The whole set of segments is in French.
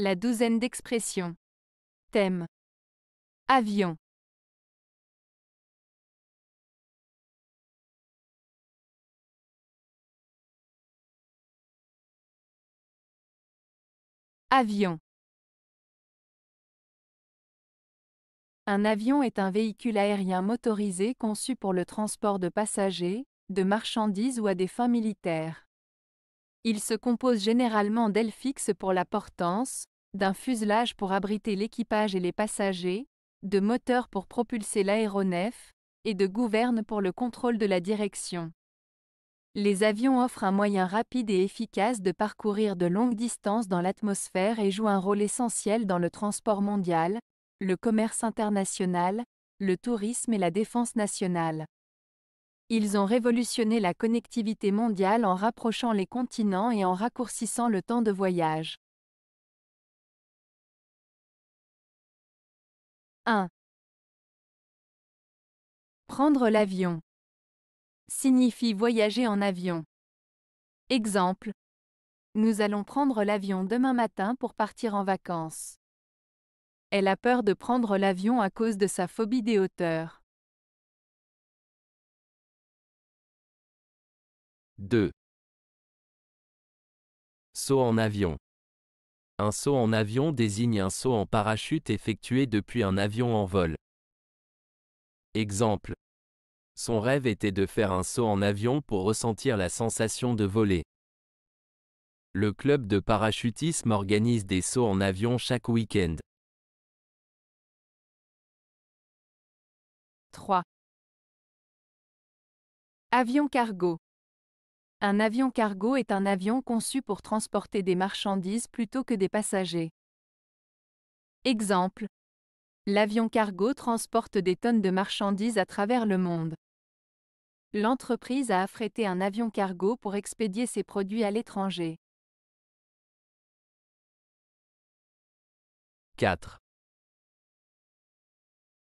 La douzaine d'expressions. Thème. Avion. Avion. Un avion est un véhicule aérien motorisé conçu pour le transport de passagers, de marchandises ou à des fins militaires. Il se compose généralement d'ailes fixes pour la portance, d'un fuselage pour abriter l'équipage et les passagers, de moteurs pour propulser l'aéronef, et de gouvernes pour le contrôle de la direction. Les avions offrent un moyen rapide et efficace de parcourir de longues distances dans l'atmosphère et jouent un rôle essentiel dans le transport mondial, le commerce international, le tourisme et la défense nationale. Ils ont révolutionné la connectivité mondiale en rapprochant les continents et en raccourcissant le temps de voyage. 1. Prendre l'avion signifie voyager en avion. Exemple. Nous allons prendre l'avion demain matin pour partir en vacances. Elle a peur de prendre l'avion à cause de sa phobie des hauteurs. 2. Saut en avion. Un saut en avion désigne un saut en parachute effectué depuis un avion en vol. Exemple. Son rêve était de faire un saut en avion pour ressentir la sensation de voler. Le club de parachutisme organise des sauts en avion chaque week-end. 3. Avion cargo. Un avion cargo est un avion conçu pour transporter des marchandises plutôt que des passagers. Exemple. L'avion cargo transporte des tonnes de marchandises à travers le monde. L'entreprise a affrété un avion cargo pour expédier ses produits à l'étranger. 4.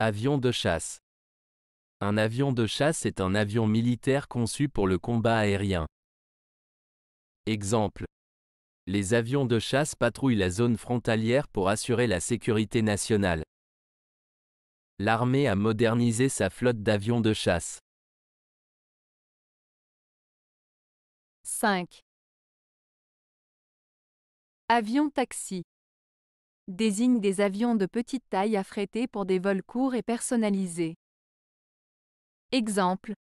Avion de chasse. Un avion de chasse est un avion militaire conçu pour le combat aérien. Exemple. Les avions de chasse patrouillent la zone frontalière pour assurer la sécurité nationale. L'armée a modernisé sa flotte d'avions de chasse. 5. Avion taxi désigne des avions de petite taille affrétés pour des vols courts et personnalisés. Exemple.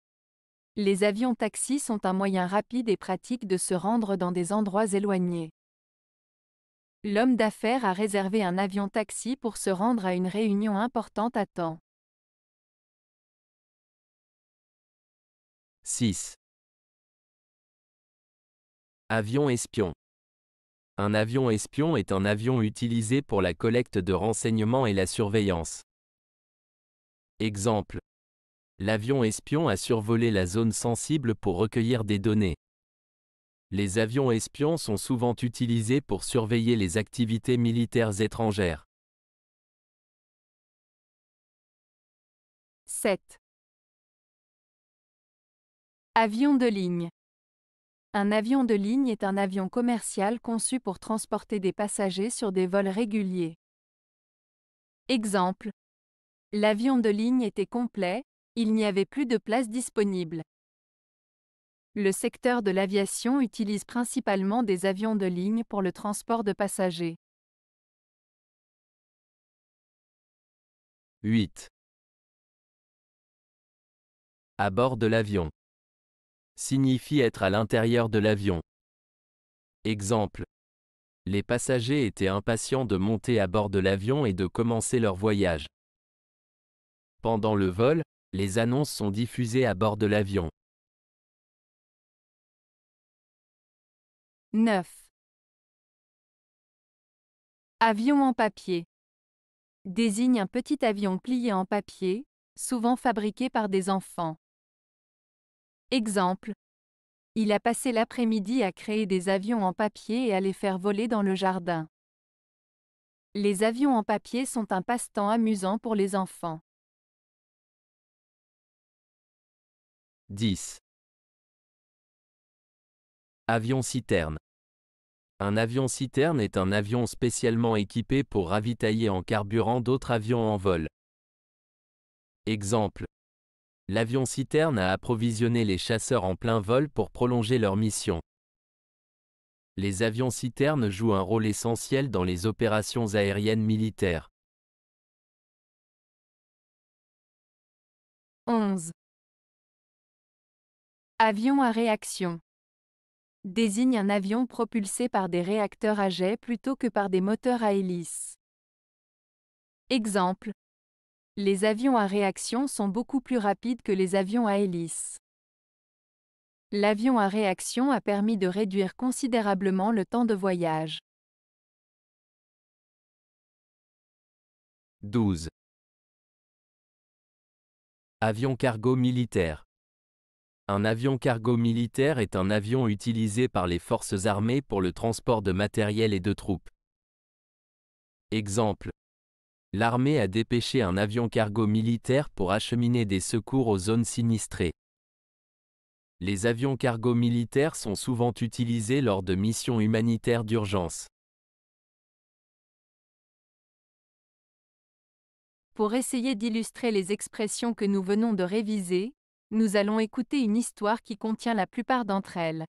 Les avions-taxis sont un moyen rapide et pratique de se rendre dans des endroits éloignés. L'homme d'affaires a réservé un avion-taxi pour se rendre à une réunion importante à temps. 6. Avion espion. Un avion espion est un avion utilisé pour la collecte de renseignements et la surveillance. Exemple. L'avion espion a survolé la zone sensible pour recueillir des données. Les avions espions sont souvent utilisés pour surveiller les activités militaires étrangères. 7. Avion de ligne. Un avion de ligne est un avion commercial conçu pour transporter des passagers sur des vols réguliers. Exemple. L'avion de ligne était complet, il n'y avait plus de place disponible. Le secteur de l'aviation utilise principalement des avions de ligne pour le transport de passagers. 8. À bord de l'avion. Signifie être à l'intérieur de l'avion. Exemple. Les passagers étaient impatients de monter à bord de l'avion et de commencer leur voyage. Pendant le vol, les annonces sont diffusées à bord de l'avion. 9. Avion en papier. Désigne un petit avion plié en papier, souvent fabriqué par des enfants. Exemple. Il a passé l'après-midi à créer des avions en papier et à les faire voler dans le jardin. Les avions en papier sont un passe-temps amusant pour les enfants. 10. Avion-citerne. Un avion-citerne est un avion spécialement équipé pour ravitailler en carburant d'autres avions en vol. Exemple. L'avion-citerne a approvisionné les chasseurs en plein vol pour prolonger leur mission. Les avions-citernes jouent un rôle essentiel dans les opérations aériennes militaires. 11. Avion à réaction désigne un avion propulsé par des réacteurs à jet plutôt que par des moteurs à hélice. Exemple. Les avions à réaction sont beaucoup plus rapides que les avions à hélice. L'avion à réaction a permis de réduire considérablement le temps de voyage. 12. Avion cargo militaire. Un avion cargo militaire est un avion utilisé par les forces armées pour le transport de matériel et de troupes. Exemple. L'armée a dépêché un avion cargo militaire pour acheminer des secours aux zones sinistrées. Les avions cargo militaires sont souvent utilisés lors de missions humanitaires d'urgence. Pour essayer d'illustrer les expressions que nous venons de réviser, nous allons écouter une histoire qui contient la plupart d'entre elles.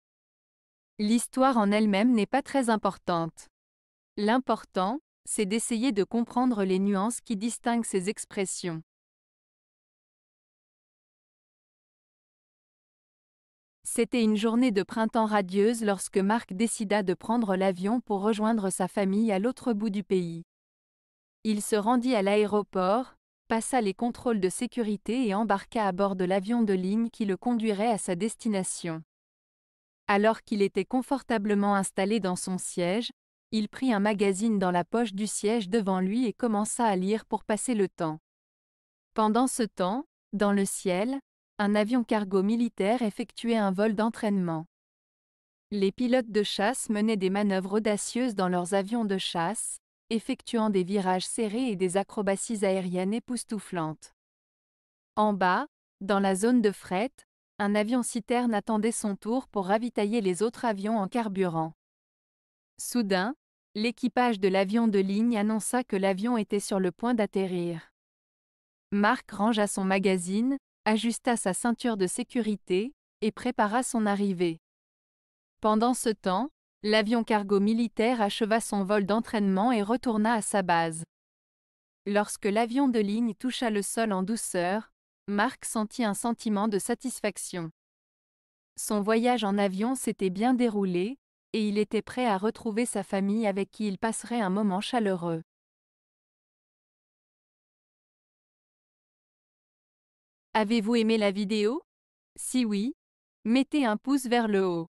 L'histoire en elle-même n'est pas très importante. L'important, c'est d'essayer de comprendre les nuances qui distinguent ces expressions. C'était une journée de printemps radieuse lorsque Marc décida de prendre l'avion pour rejoindre sa famille à l'autre bout du pays. Il se rendit à l'aéroport, passa les contrôles de sécurité et embarqua à bord de l'avion de ligne qui le conduirait à sa destination. Alors qu'il était confortablement installé dans son siège, il prit un magazine dans la poche du siège devant lui et commença à lire pour passer le temps. Pendant ce temps, dans le ciel, un avion cargo militaire effectuait un vol d'entraînement. Les pilotes de chasse menaient des manœuvres audacieuses dans leurs avions de chasse, effectuant des virages serrés et des acrobaties aériennes époustouflantes. En bas, dans la zone de fret, un avion citerne attendait son tour pour ravitailler les autres avions en carburant. Soudain, l'équipage de l'avion de ligne annonça que l'avion était sur le point d'atterrir. Marc rangea son magazine, ajusta sa ceinture de sécurité, et prépara son arrivée. Pendant ce temps, L'avion cargo militaire acheva son vol d'entraînement et retourna à sa base. Lorsque l'avion de ligne toucha le sol en douceur, Marc sentit un sentiment de satisfaction. Son voyage en avion s'était bien déroulé, et il était prêt à retrouver sa famille avec qui il passerait un moment chaleureux. Avez-vous aimé la vidéo Si oui, mettez un pouce vers le haut.